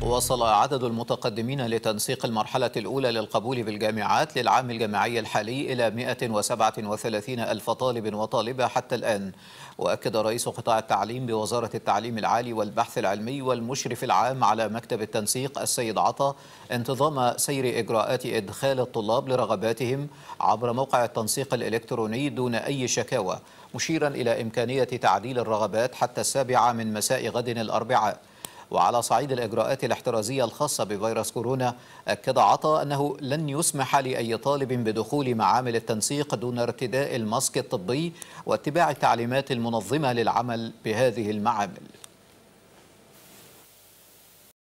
وصل عدد المتقدمين لتنسيق المرحلة الأولى للقبول بالجامعات للعام الجامعي الحالي إلى 137 ألف طالب وطالبة حتى الآن وأكد رئيس قطاع التعليم بوزارة التعليم العالي والبحث العلمي والمشرف العام على مكتب التنسيق السيد عطا انتظام سير إجراءات إدخال الطلاب لرغباتهم عبر موقع التنسيق الإلكتروني دون أي شكاوى مشيرا إلى إمكانية تعديل الرغبات حتى السابعة من مساء غد الأربعاء وعلى صعيد الإجراءات الاحترازية الخاصة بفيروس كورونا أكد عطا أنه لن يسمح لأي طالب بدخول معامل التنسيق دون ارتداء الماسك الطبي واتباع تعليمات المنظمة للعمل بهذه المعامل